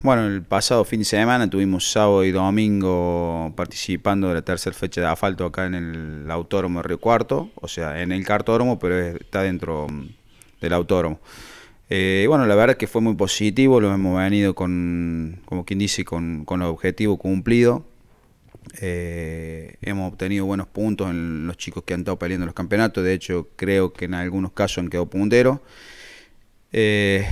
Bueno, el pasado fin de semana tuvimos sábado y domingo participando de la tercera fecha de asfalto acá en el Autódromo de Río Cuarto, o sea, en el Cartódromo, pero está dentro mm, del Autódromo. Eh, bueno, la verdad es que fue muy positivo, lo hemos venido con, como quien dice, con, con los objetivos cumplidos. Eh, hemos obtenido buenos puntos en los chicos que han estado peleando los campeonatos, de hecho creo que en algunos casos han quedado punteros. Eh,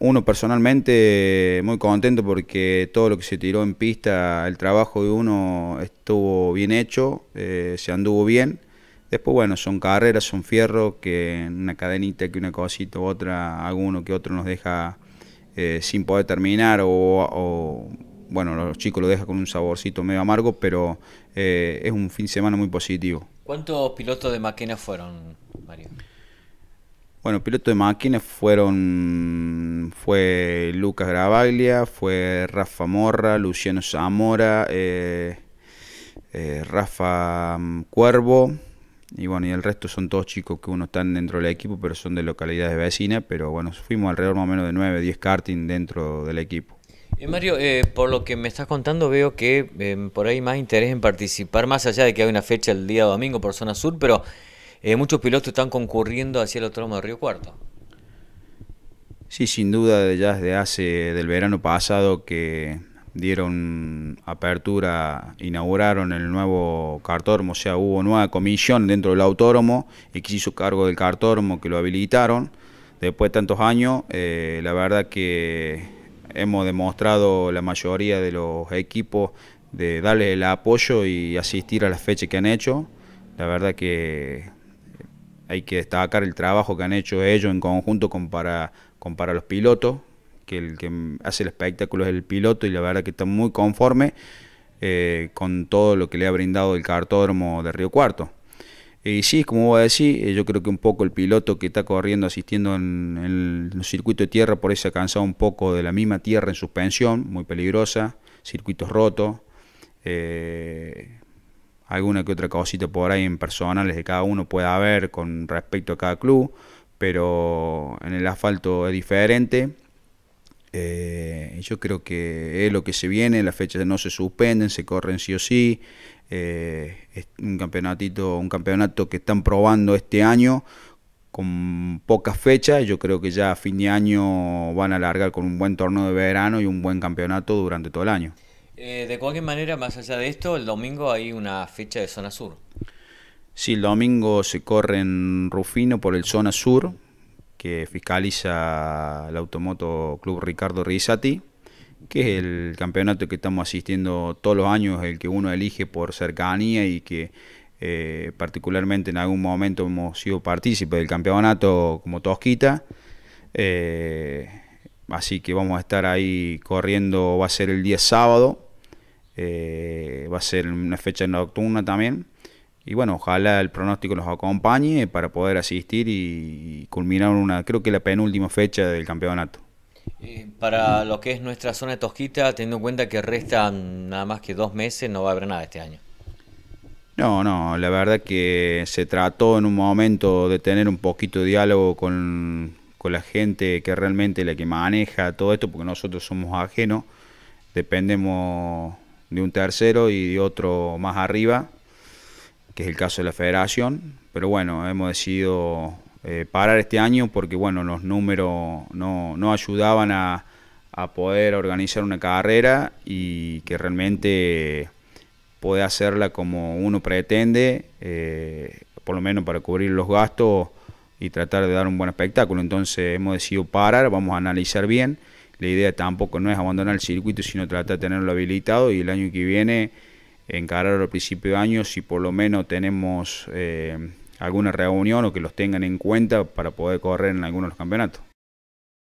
uno personalmente muy contento porque todo lo que se tiró en pista, el trabajo de uno estuvo bien hecho, eh, se anduvo bien. Después, bueno, son carreras, son fierros, que una cadenita, que una cosita u otra, alguno que otro nos deja eh, sin poder terminar o, bueno, los chicos lo dejan con un saborcito medio amargo, pero eh, es un fin de semana muy positivo. ¿Cuántos pilotos de Maquena fueron, Mario? Bueno, piloto de máquinas fueron fue Lucas Gravaglia, fue Rafa Morra, Luciano Zamora, eh, eh, Rafa mm, Cuervo y bueno, y el resto son todos chicos que uno están dentro del equipo, pero son de localidades vecinas, pero bueno, fuimos alrededor más o menos de 9, 10 karting dentro del equipo. Eh, Mario, por lo que me estás contando veo que eh, por ahí más interés en participar, más allá de que hay una fecha el día domingo por zona sur, pero eh, muchos pilotos están concurriendo hacia el autódromo de Río Cuarto. Sí, sin duda, ya desde hace del verano pasado que dieron apertura, inauguraron el nuevo cartódromo, o sea, hubo nueva comisión dentro del autódromo y que se hizo cargo del cartódromo, que lo habilitaron. Después de tantos años, eh, la verdad que hemos demostrado la mayoría de los equipos de darle el apoyo y asistir a las fechas que han hecho. La verdad que hay que destacar el trabajo que han hecho ellos en conjunto con para, para los pilotos, que el que hace el espectáculo es el piloto y la verdad que está muy conforme eh, con todo lo que le ha brindado el cartódromo de Río Cuarto. Y sí, como voy a decir, eh, yo creo que un poco el piloto que está corriendo, asistiendo en, el circuito de tierra, por eso ha cansado un poco de la misma tierra en suspensión, muy peligrosa, circuitos rotos. Eh, alguna que otra cosita por ahí en personales de cada uno pueda haber con respecto a cada club, pero en el asfalto es diferente. Eh, yo creo que es lo que se viene, las fechas no se suspenden, se corren sí o sí. Eh, es un campeonatito, un campeonato que están probando este año con pocas fechas. Yo creo que ya a fin de año van a alargar con un buen torneo de verano y un buen campeonato durante todo el año. Eh, de cualquier manera, más allá de esto, el domingo hay una fecha de zona sur. Sí, el domingo se corre en Rufino por el zona sur, que fiscaliza el Automoto Club Ricardo Rizzati, que es el campeonato que estamos asistiendo todos los años, el que uno elige por cercanía y que eh, particularmente en algún momento hemos sido partícipes del campeonato como Tosquita. Eh, Así que vamos a estar ahí corriendo, va a ser el día sábado, eh, va a ser una fecha nocturna también. Y bueno, ojalá el pronóstico nos acompañe para poder asistir y, culminar una, creo que la penúltima fecha del campeonato. Eh, para lo que es nuestra zona de Tosquita, teniendo en cuenta que restan nada más que dos meses, no va a haber nada este año. No, no, la verdad que se trató en un momento de tener un poquito de diálogo con, con la gente que realmente la que maneja todo esto, porque nosotros somos ajenos, dependemos de un tercero y de otro más arriba, que es el caso de la federación, pero bueno, hemos decidido eh, parar este año porque bueno, los números no, ayudaban a, poder organizar una carrera y que realmente puede hacerla como uno pretende, eh, por lo menos para cubrir los gastos y tratar de dar un buen espectáculo. Entonces hemos decidido parar, vamos a analizar bien. La idea tampoco no es abandonar el circuito, sino tratar de tenerlo habilitado y el año que viene encarar al principio de año si por lo menos tenemos eh, alguna reunión o que los tengan en cuenta para poder correr en algunos de los campeonatos.